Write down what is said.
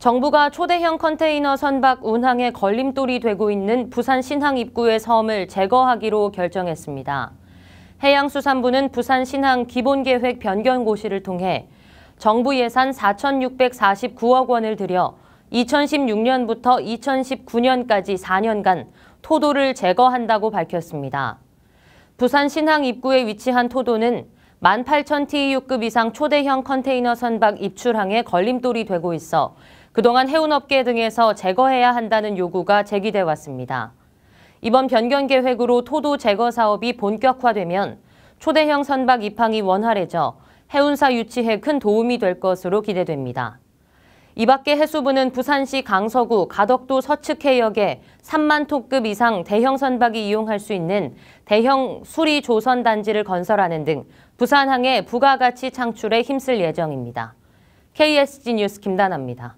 정부가 초대형 컨테이너 선박 운항에 걸림돌이 되고 있는 부산 신항 입구의 섬을 제거하기로 결정했습니다. 해양수산부는 부산 신항 기본계획 변경 고시를 통해 정부 예산 4,649억 원을 들여 2016년부터 2019년까지 4년간 토도를 제거한다고 밝혔습니다. 부산 신항 입구에 위치한 토도는 18,000TEU급 이상 초대형 컨테이너 선박 입출항에 걸림돌이 되고 있어 그동안 해운업계 등에서 제거해야 한다는 요구가 제기돼 왔습니다. 이번 변경 계획으로 토도 제거 사업이 본격화되면 초대형 선박 입항이 원활해져 해운사 유치에 큰 도움이 될 것으로 기대됩니다. 이 밖에 해수부는 부산시 강서구 가덕도 서측해역에 3만 톤급 이상 대형 선박이 이용할 수 있는 대형 수리 조선 단지를 건설하는 등 부산항의 부가가치 창출에 힘쓸 예정입니다. KSG 뉴스 김다나입니다.